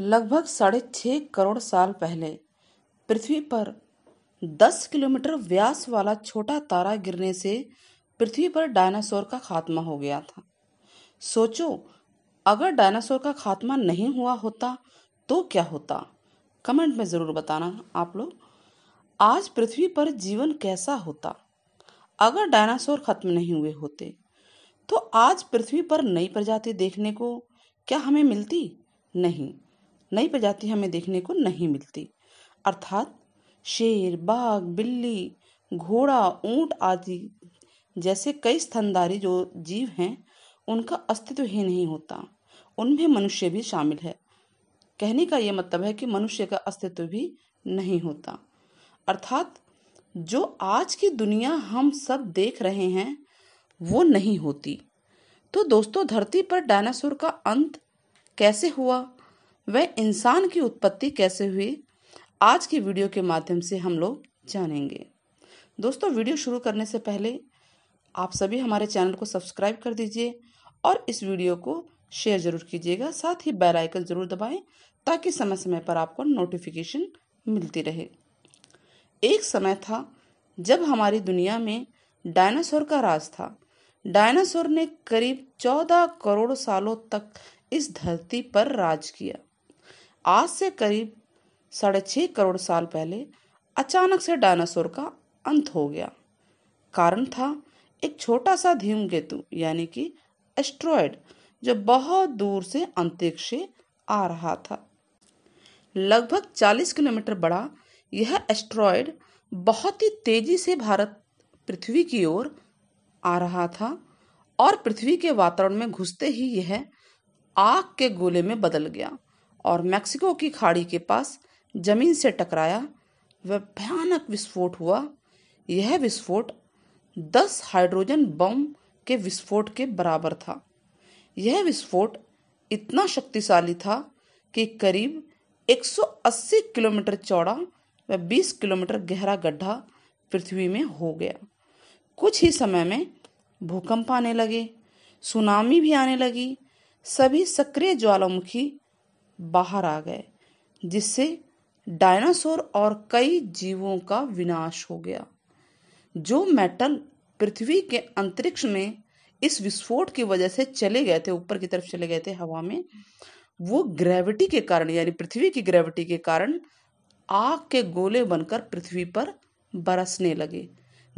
लगभग साढ़े छह करोड़ साल पहले पृथ्वी पर 10 किलोमीटर व्यास वाला छोटा तारा गिरने से पृथ्वी पर डायनासोर का खात्मा हो गया था सोचो अगर डायनासोर का खात्मा नहीं हुआ होता तो क्या होता कमेंट में ज़रूर बताना आप लोग आज पृथ्वी पर जीवन कैसा होता अगर डायनासोर खत्म नहीं हुए होते तो आज पृथ्वी पर नई प्रजाति देखने को क्या हमें मिलती नहीं नई प्रजाति हमें देखने को नहीं मिलती अर्थात शेर बाघ बिल्ली घोड़ा ऊंट आदि जैसे कई स्तनधारी जो जीव हैं उनका अस्तित्व ही नहीं होता उनमें मनुष्य भी शामिल है कहने का यह मतलब है कि मनुष्य का अस्तित्व भी नहीं होता अर्थात जो आज की दुनिया हम सब देख रहे हैं वो नहीं होती तो दोस्तों धरती पर डायनासोर का अंत कैसे हुआ वह इंसान की उत्पत्ति कैसे हुई आज की वीडियो के माध्यम से हम लोग जानेंगे दोस्तों वीडियो शुरू करने से पहले आप सभी हमारे चैनल को सब्सक्राइब कर दीजिए और इस वीडियो को शेयर जरूर कीजिएगा साथ ही बेल आइकन जरूर दबाएं ताकि समय समय पर आपको नोटिफिकेशन मिलती रहे एक समय था जब हमारी दुनिया में डायनासोर का राज था डायनासोर ने करीब चौदह करोड़ सालों तक इस धरती पर राज किया आज से करीब साढ़े छः करोड़ साल पहले अचानक से डायनासोर का अंत हो गया कारण था एक छोटा सा धूमकेतु यानी कि एस्ट्रॉयड जो बहुत दूर से अंतरिक्ष से आ रहा था लगभग 40 किलोमीटर बड़ा यह एस्ट्रॉयड बहुत ही तेजी से भारत पृथ्वी की ओर आ रहा था और पृथ्वी के वातावरण में घुसते ही यह आग के गोले में बदल गया और मैक्सिको की खाड़ी के पास जमीन से टकराया वह भयानक विस्फोट हुआ यह विस्फोट दस हाइड्रोजन बम के विस्फोट के बराबर था यह विस्फोट इतना शक्तिशाली था कि करीब 180 किलोमीटर चौड़ा वह 20 किलोमीटर गहरा गड्ढा पृथ्वी में हो गया कुछ ही समय में भूकंप आने लगे सुनामी भी आने लगी सभी सक्रिय ज्वालामुखी बाहर आ गए जिससे डायनासोर और कई जीवों का विनाश हो गया जो मेटल पृथ्वी के अंतरिक्ष में इस विस्फोट की वजह से चले गए थे ऊपर की तरफ चले गए थे हवा में वो ग्रेविटी के कारण यानी पृथ्वी की ग्रेविटी के कारण आग के गोले बनकर पृथ्वी पर बरसने लगे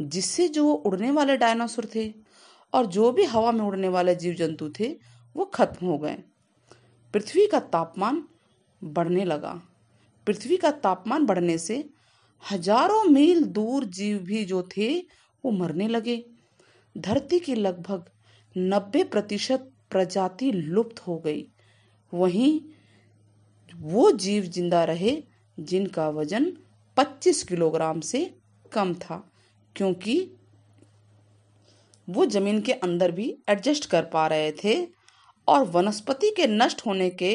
जिससे जो वो उड़ने वाले डायनासोर थे और जो भी हवा में उड़ने वाले जीव जंतु थे वो खत्म हो गए पृथ्वी का तापमान बढ़ने लगा पृथ्वी का तापमान बढ़ने से हजारों मील दूर जीव भी जो थे वो मरने लगे धरती की लगभग नब्बे प्रतिशत प्रजाति लुप्त हो गई वहीं वो जीव जिंदा रहे जिनका वजन 25 किलोग्राम से कम था क्योंकि वो जमीन के अंदर भी एडजस्ट कर पा रहे थे और वनस्पति के नष्ट होने के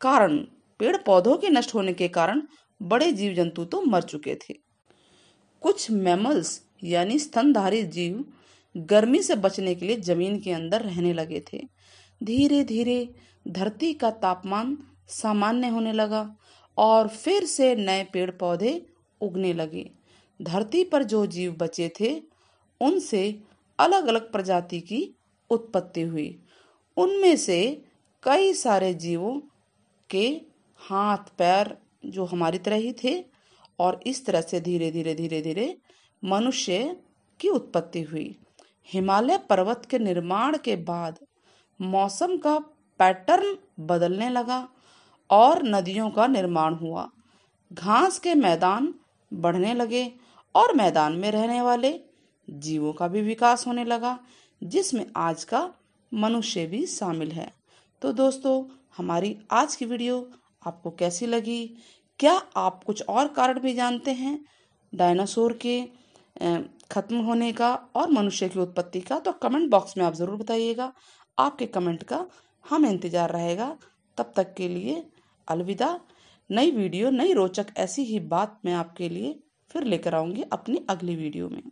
कारण पेड़ पौधों के नष्ट होने के कारण बड़े जीव जंतु तो मर चुके थे कुछ मैमल्स यानी स्तनधारी जीव गर्मी से बचने के लिए जमीन के अंदर रहने लगे थे धीरे धीरे धरती का तापमान सामान्य होने लगा और फिर से नए पेड़ पौधे उगने लगे धरती पर जो जीव बचे थे उनसे अलग अलग प्रजाति की उत्पत्ति हुई उनमें से कई सारे जीवों के हाथ पैर जो हमारी तरह ही थे और इस तरह से धीरे धीरे धीरे धीरे मनुष्य की उत्पत्ति हुई हिमालय पर्वत के निर्माण के बाद मौसम का पैटर्न बदलने लगा और नदियों का निर्माण हुआ घास के मैदान बढ़ने लगे और मैदान में रहने वाले जीवों का भी विकास होने लगा जिसमें आज का मनुष्य भी शामिल है तो दोस्तों हमारी आज की वीडियो आपको कैसी लगी क्या आप कुछ और कारण भी जानते हैं डायनासोर के ख़त्म होने का और मनुष्य की उत्पत्ति का तो कमेंट बॉक्स में आप ज़रूर बताइएगा आपके कमेंट का हम इंतज़ार रहेगा तब तक के लिए अलविदा नई वीडियो नई रोचक ऐसी ही बात मैं आपके लिए फिर लेकर आऊँगी अपनी अगली वीडियो में